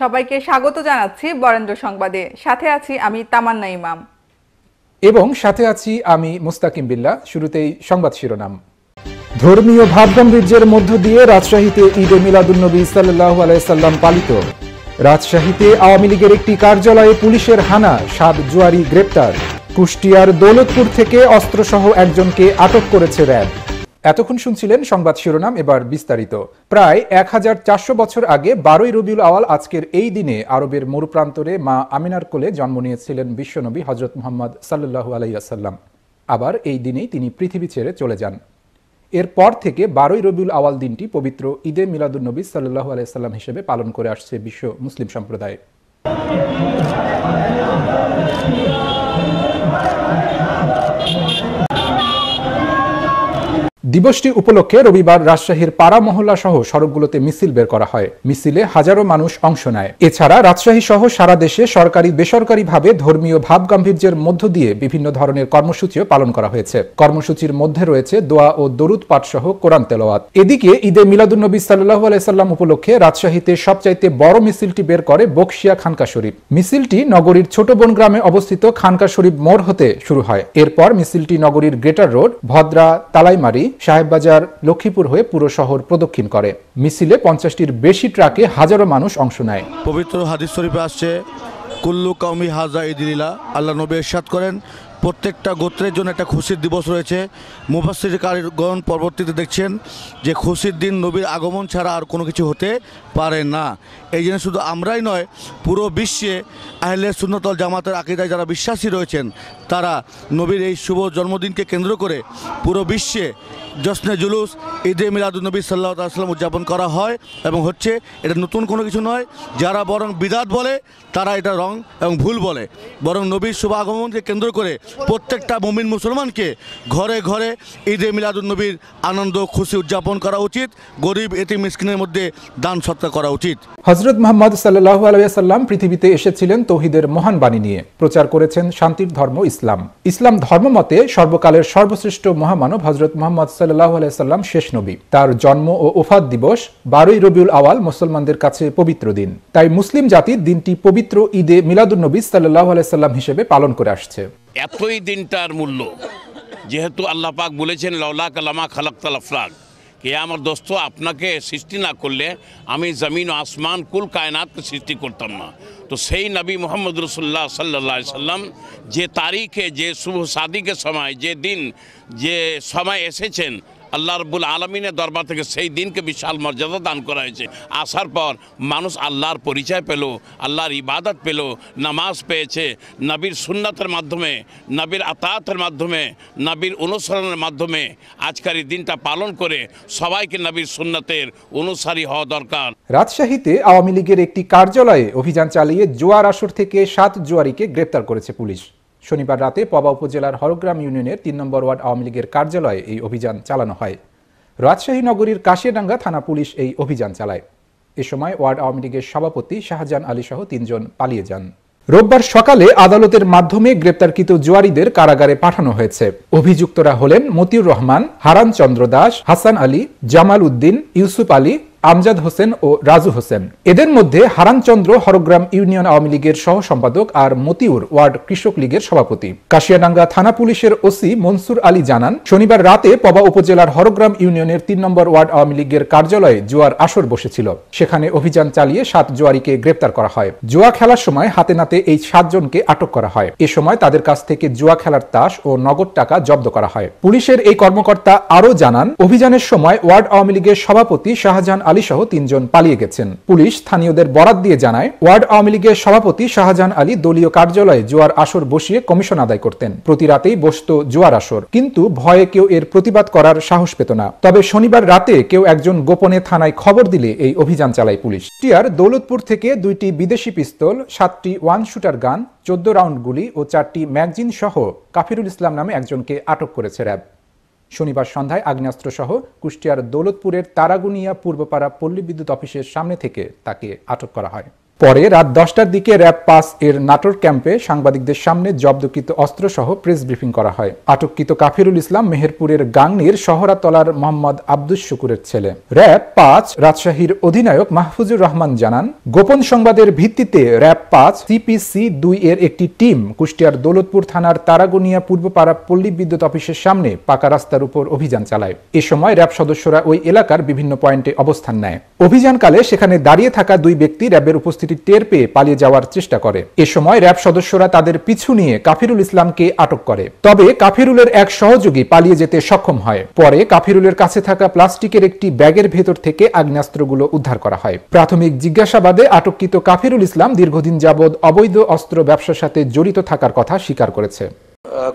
সবাইকে স্বাগত জানাচ্ছি বরেন্দ্র সংবাদে সাথে আছি আমি তামান্না ইমাম এবং সাথে আছি আমি মুস্তাকিম বিল্লা শুরুতেই সংবাদ শিরোনাম ধর্মীয় ভাবগম্ভীর্যের মধ্য দিয়ে রাজশাহীতে ঈদে মিলাদুন্নবী সাল্লাহ আলাইসাল্লাম পালিত রাজশাহীতে আওয়ামী লীগের একটি কার্যালয়ে পুলিশের হানা সাত জুয়ারি গ্রেপ্তার কুষ্টিয়ার দৌলতপুর থেকে অস্ত্রসহ একজনকে আটক করেছে র্যাব এতক্ষণ শুনছিলেন সংবাদ শিরোনাম এবার বিস্তারিত প্রায় এক হাজার চারশো বছর আগে বারোই রবিউল আওয়াল আজকের এই দিনে আরবের মরুপ্রান্তরে মা আমিনার কোলে জন্ম নিয়েছিলেন বিশ্বনবী হজরত মোহাম্মদ সাল্লু আলাইসাল্লাম আবার এই দিনেই তিনি পৃথিবী ছেড়ে চলে যান এরপর থেকে বারোই রবিউল আওয়াল দিনটি পবিত্র ঈদে মিলাদুলনবী সাল্লু আলাইসাল্লাম হিসেবে পালন করে আসছে বিশ্ব মুসলিম সম্প্রদায় দিবসটি উপলক্ষে রবিবার রাজশাহীর পাড়া মহল্লা সহ সড়কগুলোতে মিছিল বের করা হয় মিছিলে হাজারো মানুষ অংশ নেয় এছাড়া রাজশাহী সহ সারা দেশে সরকারি বেসরকারিভাবে ধর্মীয় ভাবগাম্ভীর্যের মধ্য দিয়ে বিভিন্ন ধরনের কর্মসূচিও পালন করা হয়েছে কর্মসূচির মধ্যে রয়েছে দোয়া ও দরুদ পাঠ সহ কোরআন তেলাওয়াত এদিকে ঈদে মিলাদুন্নবী সাল্লাহ আলাইসাল্লাম উপলক্ষে রাজশাহীতে সবচাইতে বড় মিছিলটি বের করে বকশিয়া খানকা শরীফ মিছিলটি নগরীর ছোট বন গ্রামে অবস্থিত খানকা শরীফ মোড় হতে শুরু হয় এরপর মিছিলটি নগরীর গ্রেটার রোড ভদ্রা তালাইমারি সাহেববাজার লক্ষ্মীপুর হয়ে পুরো শহর প্রদক্ষিণ করে মিছিলে পঞ্চাশটির বেশি ট্রাকে হাজারো মানুষ অংশ নেয় পবিত্র হাদিস শরীফে আসছে কুল্লু কাউমি হাজা ইদিলা আল্লাহ নবী এরশাদ করেন প্রত্যেকটা গোত্রের জন্য একটা খুশির দিবস রয়েছে মুফাসির কারিগণ পরবর্তীতে দেখছেন যে খুশির দিন নবীর আগমন ছাড়া আর কোনো কিছু হতে পারে না এই জন্য শুধু আমরাই নয় পুরো বিশ্বে আহলে সুন্নতল জামাতের আকিদায় যারা বিশ্বাসী রয়েছেন তারা নবীর এই শুভ জন্মদিনকে কেন্দ্র করে পুরো বিশ্বে জশ্নে জুলুস ঈদে মিলাদুলনবী সাল্লাহ আসলাম উদযাপন করা হয় এবং হচ্ছে এটা নতুন কোনো কিছু নয় যারা বরং বিদাত বলে তারা এটা রং এবং ভুল বলে বরং নবীর শুভ আগমনকে কেন্দ্র করে প্রত্যেকটা মমিন মুসলমানকে ঘরে ঘরে ঈদে মিলাদুলনবীর আনন্দ খুশি উদযাপন করা উচিত গরিব এটি মিসকিনের মধ্যে দান সত্তা করা উচিত হজরত মোহাম্মদ সাল্লাহ আলাইসাল্লাম পৃথিবীতে এসেছিলেন তহিদের মহান বাণী নিয়ে প্রচার করেছেন শান্তির ধর্ম ইসলাম ইসলাম ধর্মমতে সর্বকালের সর্বশ্রেষ্ঠ মহামানব হজরত মোহাম্মদ সাল্লাহ আলাইসাল্লাম শেষ নবী তার জন্ম ও ওফাত দিবস বারোই রবিউল আওয়াল মুসলমানদের কাছে পবিত্র দিন তাই মুসলিম জাতির দিনটি পবিত্র ঈদে মিলাদুলনবী সাল্লাহ আলাইসাল্লাম হিসেবে পালন করে আসছে এতই দিনটার মূল্য যেহেতু আল্লাহ পাক বলেছেন লাউলা কালামা খালাক আফলাক কে আমার দোস্ত আপনাকে সৃষ্টি না করলে আমি জমিন আসমান কুল কায়নাতকে সৃষ্টি করতাম না তো সেই নবী মোহাম্মদ রসুল্লাহ সাল্লা সাল্লাম যে তারিখে যে শুভ সাদিকের সময় যে দিন যে সময় এসেছেন আল্লাহ রব্বুল আলমিনের দরবার থেকে সেই দিনকে বিশাল মর্যাদা দান করা হয়েছে আসার পর মানুষ আল্লাহর পরিচয় পেল আল্লাহর ইবাদত পেল নামাজ পেয়েছে নবীর সুন্নাতের মাধ্যমে নবীর আতায়াতের মাধ্যমে নবীর অনুসরণের মাধ্যমে আজকের এই দিনটা পালন করে সবাইকে নবীর সুন্নাতের অনুসারী হওয়া দরকার রাজশাহীতে আওয়ামী লীগের একটি কার্যালয়ে অভিযান চালিয়ে জোয়ার আসর থেকে সাত জোয়ারিকে গ্রেপ্তার করেছে পুলিশ শনিবার রাতে পবা উপজেলার হরগ্রাম ইউনিয়নের তিন নম্বর ওয়ার্ড আওয়ামী লীগের কার্যালয়ে এই অভিযান চালানো হয় রাজশাহী নগরীর কাশিয়াডাঙ্গা থানা পুলিশ এই অভিযান চালায় এ সময় ওয়ার্ড আওয়ামী লীগের সভাপতি শাহজাহান আলী সহ তিনজন পালিয়ে যান রোববার সকালে আদালতের মাধ্যমে গ্রেপ্তারকৃত জুয়ারিদের কারাগারে পাঠানো হয়েছে অভিযুক্তরা হলেন মতিউর রহমান হারান চন্দ্র দাস হাসান আলী জামাল উদ্দিন ইউসুফ আলী আমজাদ হোসেন ও রাজু হোসেন এদের মধ্যে হারানচন্দ্র হরগ্রাম ইউনিয়ন আওয়ামী লীগের সহ সম্পাদক আর মতিউর ওয়ার্ড কৃষক লীগের সভাপতি কাশিয়াডাঙ্গা থানা পুলিশের ওসি মনসুর আলী জানান শনিবার রাতে পবা উপজেলার হরগ্রাম ইউনিয়নের তিন নম্বর ওয়ার্ড আওয়ামী লীগের কার্যালয়ে জুয়ার আসর বসেছিল সেখানে অভিযান চালিয়ে সাত জোয়ারিকে গ্রেপ্তার করা হয় জুয়া খেলার সময় হাতে নাতে এই সাতজনকে আটক করা হয় এ সময় তাদের কাছ থেকে জুয়া খেলার তাস ও নগদ টাকা জব্দ করা হয় পুলিশের এই কর্মকর্তা আরও জানান অভিযানের সময় ওয়ার্ড আওয়ামী লীগের সভাপতি শাহজাহান আলী সহ তিনজন পালিয়ে গেছেন পুলিশ স্থানীয়দের বরাত দিয়ে জানায় ওয়ার্ড আওয়ামী লীগের সভাপতি শাহজাহান আলী দলীয় কার্যালয়ে জোয়ার আসর বসিয়ে কমিশন আদায় করতেন প্রতি রাতেই বসত জোয়ার আসর কিন্তু ভয়ে কেউ এর প্রতিবাদ করার সাহস পেত না তবে শনিবার রাতে কেউ একজন গোপনে থানায় খবর দিলে এই অভিযান চালায় পুলিশ টিয়ার দৌলতপুর থেকে দুইটি বিদেশি পিস্তল সাতটি ওয়ান শুটার গান চোদ্দ রাউন্ড গুলি ও চারটি ম্যাগজিন সহ কাফিরুল ইসলাম নামে একজনকে আটক করেছে র্যাব শনিবার সন্ধ্যায় আগ্নেয়াস্ত্রসহ কুষ্টিয়ার দৌলতপুরের তারাগুনিয়া পূর্বপাড়া পল্লী বিদ্যুৎ অফিসের সামনে থেকে তাকে আটক করা হয় পরে রাত দশটার দিকে র্যাব পাস এর নাটোর ক্যাম্পে সাংবাদিকদের সামনে জব্দকৃত অস্ত্রসহ প্রেস ব্রিফিং করা হয় আটককৃত কাফিরুল ইসলাম মেহেরপুরের গাংনির শহরাতলার মোহাম্মদ আব্দুস শুকুরের ছেলে র্যাব পাঁচ রাজশাহীর অধিনায়ক মাহফুজুর রহমান জানান গোপন সংবাদের ভিত্তিতে র্যাব পাঁচ সিপিসি দুই এর একটি টিম কুষ্টিয়ার দৌলতপুর থানার তারাগুনিয়া পূর্বপাড়া পল্লী বিদ্যুৎ অফিসের সামনে পাকা রাস্তার উপর অভিযান চালায় এ সময় র্যাব সদস্যরা ওই এলাকার বিভিন্ন পয়েন্টে অবস্থান নেয় অভিযানকালে সেখানে দাঁড়িয়ে থাকা দুই ব্যক্তি র্যাবের উপস্থিত উপস্থিতি টের পেয়ে পালিয়ে যাওয়ার চেষ্টা করে এ সময় র্যাব সদস্যরা তাদের পিছু নিয়ে কাফিরুল ইসলামকে আটক করে তবে কাফিরুলের এক সহযোগী পালিয়ে যেতে সক্ষম হয় পরে কাফিরুলের কাছে থাকা প্লাস্টিকের একটি ব্যাগের ভেতর থেকে আগ্নেয়াস্ত্রগুলো উদ্ধার করা হয় প্রাথমিক জিজ্ঞাসাবাদে আটককৃত কাফিরুল ইসলাম দীর্ঘদিন যাবৎ অবৈধ অস্ত্র ব্যবসার সাথে জড়িত থাকার কথা স্বীকার করেছে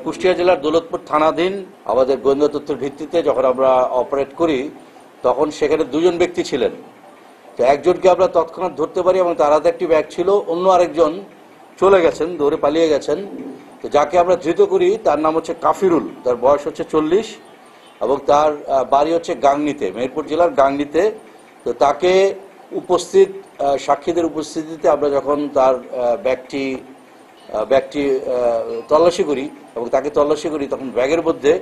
কুষ্টিয়া জেলার দৌলতপুর থানাধীন আমাদের গোয়েন্দা তথ্যের ভিত্তিতে যখন আমরা অপারেট করি তখন সেখানে দুজন ব্যক্তি ছিলেন তো একজনকে আমরা তৎক্ষণাৎ ধরতে পারি এবং তার হাতে একটি ব্যাগ ছিল অন্য আরেকজন চলে গেছেন ধরে পালিয়ে গেছেন তো যাকে আমরা ধৃত করি তার নাম হচ্ছে কাফিরুল তার বয়স হচ্ছে চল্লিশ এবং তার বাড়ি হচ্ছে গাংনিতে মেহেরপুর জেলার গাংনিতে তো তাকে উপস্থিত সাক্ষীদের উপস্থিতিতে আমরা যখন তার ব্যাগটি ব্যাগটি তল্লাশি করি এবং তাকে তল্লাশি করি তখন ব্যাগের মধ্যে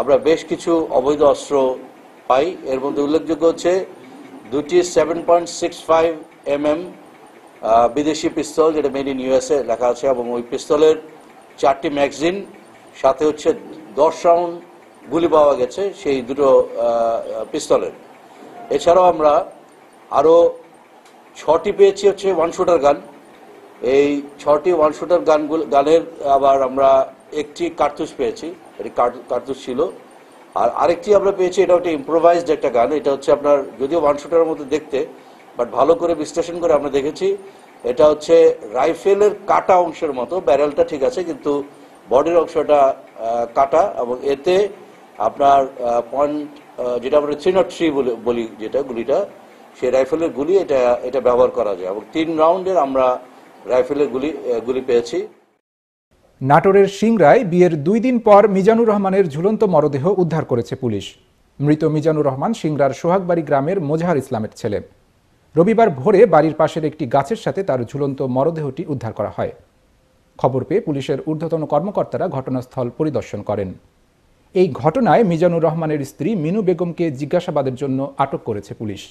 আমরা বেশ কিছু অবৈধ অস্ত্র পাই এর মধ্যে উল্লেখযোগ্য হচ্ছে দুটি seven point six five M M বিদেশি পিস্তল যেটা মেড ইন ইউএসএ লেখা আছে এবং ওই পিস্তলের চারটি ম্যাগজিন সাথে হচ্ছে দশ রাউন্ড গুলি পাওয়া গেছে সেই দুটো পিস্তলের এছাড়াও আমরা আরও ছটি পেয়েছি হচ্ছে ওয়ান শুটার গান এই ছটি ওয়ান শুটার গানগুলো গানের আবার আমরা একটি কার্তুস পেয়েছি এটি কার্তুস ছিল আর আরেকটি আমরা পেয়েছি এটা হচ্ছে ইম্প্রোভাইজড একটা গান এটা হচ্ছে আপনার যদিও ওয়ান শুটারের মধ্যে দেখতে বাট ভালো করে বিশ্লেষণ করে আমরা দেখেছি এটা হচ্ছে রাইফেলের কাটা অংশের মতো ব্যারেলটা ঠিক আছে কিন্তু বডির অংশটা কাটা এবং এতে আপনার পয়েন্ট যেটা আমরা থ্রি নট থ্রি বলি যেটা গুলিটা সেই রাইফেলের গুলি এটা এটা ব্যবহার করা যায় এবং তিন রাউন্ডের আমরা রাইফেলের গুলি গুলি পেয়েছি নাটোরের সিংরায় বিয়ের দুই দিন পর মিজানুর রহমানের ঝুলন্ত মরদেহ উদ্ধার করেছে পুলিশ মৃত মিজানুর রহমান সিংরার সোহাগবাড়ি গ্রামের মোজাহার ইসলামের ছেলে রবিবার ভোরে বাড়ির পাশের একটি গাছের সাথে তার ঝুলন্ত মরদেহটি উদ্ধার করা হয় খবর পেয়ে পুলিশের ঊর্ধ্বতন কর্মকর্তারা ঘটনাস্থল পরিদর্শন করেন এই ঘটনায় মিজানুর রহমানের স্ত্রী মিনু বেগমকে জিজ্ঞাসাবাদের জন্য আটক করেছে পুলিশ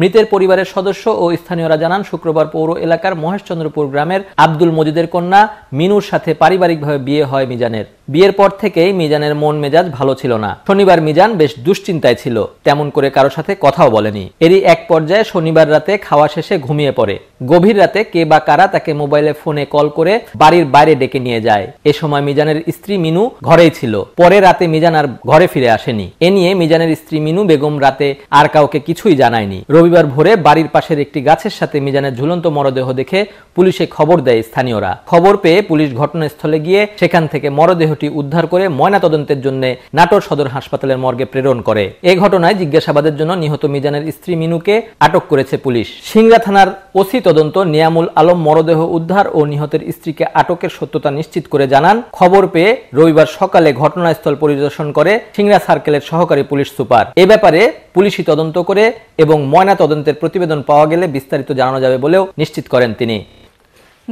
মৃতের পরিবারের সদস্য ও স্থানীয়রা জানান শুক্রবার পৌর এলাকার মহেশচন্দ্রপুর গ্রামের আব্দুল মজিদের কন্যা মিনুর সাথে পারিবারিকভাবে বিয়ে হয় মিজানের বিয়ের পর থেকেই মিজানের মন মেজাজ ভালো ছিল না শনিবার মিজান বেশ দুশ্চিন্তায় ছিল তেমন করে কারো সাথে কথাও বলেনি এরই এক পর্যায়ে শনিবার রাতে খাওয়া শেষে ঘুমিয়ে পড়ে গভীর রাতে কে বা কারা তাকে মোবাইলে ফোনে কল করে বাড়ির বাইরে ডেকে নিয়ে যায় এ সময় মিজানের স্ত্রী মিনু ঘরেই ছিল পরে রাতে মিজান আর ঘরে ফিরে আসেনি এ নিয়ে মিজানের স্ত্রী মিনু বেগম রাতে আর কাউকে কিছুই জানায়নি রবিবার ভোরে বাড়ির পাশের একটি গাছের সাথে মিজানের ঝুলন্ত মরদেহ দেখে পুলিশে খবর দেয় স্থানীয়রা খবর পেয়ে পুলিশ ঘটনাস্থলে গিয়ে সেখান থেকে মরদেহ মৃতদেহটি উদ্ধার করে ময়নাতদন্তের জন্য নাটোর সদর হাসপাতালের মর্গে প্রেরণ করে এ ঘটনায় জিজ্ঞাসাবাদের জন্য নিহত মিজানের স্ত্রী মিনুকে আটক করেছে পুলিশ সিংরা থানার ওসি তদন্ত নিয়ামুল আলম মরদেহ উদ্ধার ও নিহতের স্ত্রীকে আটকের সত্যতা নিশ্চিত করে জানান খবর পেয়ে রবিবার সকালে ঘটনাস্থল পরিদর্শন করে সিংরা সার্কেলের সহকারী পুলিশ সুপার এ ব্যাপারে পুলিশি তদন্ত করে এবং ময়না তদন্তের প্রতিবেদন পাওয়া গেলে বিস্তারিত জানানো যাবে বলেও নিশ্চিত করেন তিনি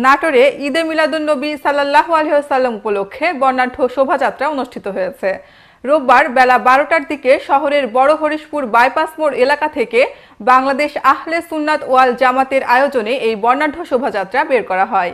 নাটোরে ঈদে নবী সাল্লাহ সাল্লাম উপলক্ষে বর্ণাঢ্য শোভাযাত্রা অনুষ্ঠিত হয়েছে রোববার বেলা বারোটার দিকে শহরের বড় হরিশপুর বাইপাস মোড় এলাকা থেকে বাংলাদেশ আহলে সুন্নাত ওয়াল জামাতের আয়োজনে এই বর্ণাঢ্য শোভাযাত্রা বের করা হয়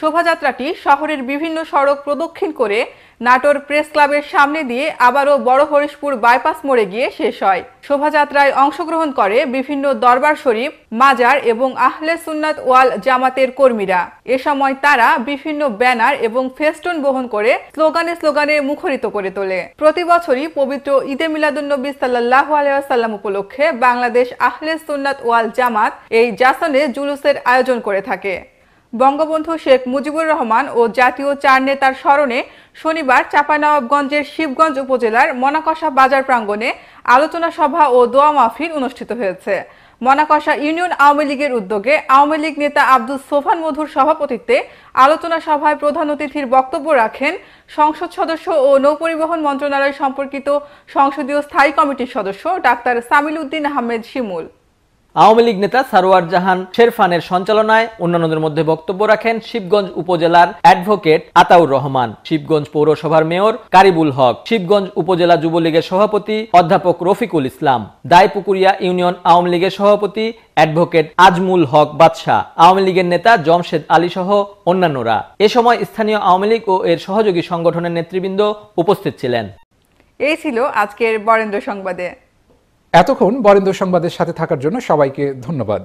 শোভাযাত্রাটি শহরের বিভিন্ন সড়ক প্রদক্ষিণ করে নাটোর প্রেস ক্লাবের সামনে দিয়ে আবারও বড় হরিশপুর বাইপাস মোড়ে গিয়ে শেষ হয় শোভাযাত্রায় অংশগ্রহণ করে বিভিন্ন দরবার শরীফ মাজার এবং আহলে সুন্নাত ওয়াল জামাতের কর্মীরা এ সময় তারা বিভিন্ন ব্যানার এবং ফেস্টুন বহন করে স্লোগানে স্লোগানে মুখরিত করে তোলে প্রতি বছরই পবিত্র ঈদে মিলাদুন্নবী সাল্লাহ আলাইসাল্লাম উপলক্ষে বাংলাদেশ আহলে সুন্নাত ওয়াল জামাত এই জাসনে জুলুসের আয়োজন করে থাকে বঙ্গবন্ধু শেখ মুজিবুর রহমান ও জাতীয় চার নেতার স্মরণে শনিবার চাঁপানবাবগঞ্জের শিবগঞ্জ উপজেলার মনাকষা বাজার প্রাঙ্গণে আলোচনা সভা ও দোয়া মাহফিল অনুষ্ঠিত হয়েছে মনাকষা ইউনিয়ন আওয়ামী লীগের উদ্যোগে আওয়ামী লীগ নেতা আব্দুল সোফান মধুর সভাপতিত্বে আলোচনা সভায় প্রধান অতিথির বক্তব্য রাখেন সংসদ সদস্য ও নৌপরিবহন মন্ত্রণালয় সম্পর্কিত সংসদীয় স্থায়ী কমিটির সদস্য ডাক্তার সামিল উদ্দিন আহমেদ শিমুল আওয়ামী লীগ নেতা সারোয়ার জাহান শেরফানের সঞ্চালনায় অন্যান্যদের মধ্যে বক্তব্য রাখেন শিবগঞ্জ উপজেলার অ্যাডভোকেট আতাউর রহমান শিবগঞ্জ পৌরসভার মেয়র কারিবুল হক শিবগঞ্জ উপজেলা যুবলীগের সভাপতি অধ্যাপক রফিকুল ইসলাম দায়পুকুরিয়া ইউনিয়ন আওয়ামী লীগের সভাপতি অ্যাডভোকেট আজমুল হক বাদশাহ আওয়ামী লীগের নেতা জমশেদ আলী সহ অন্যান্যরা এ সময় স্থানীয় আওয়ামী লীগ ও এর সহযোগী সংগঠনের নেতৃবৃন্দ উপস্থিত ছিলেন এই ছিল আজকের বরেন্দ্র সংবাদে এতক্ষণ বরেন্দ্র সংবাদের সাথে থাকার জন্য সবাইকে ধন্যবাদ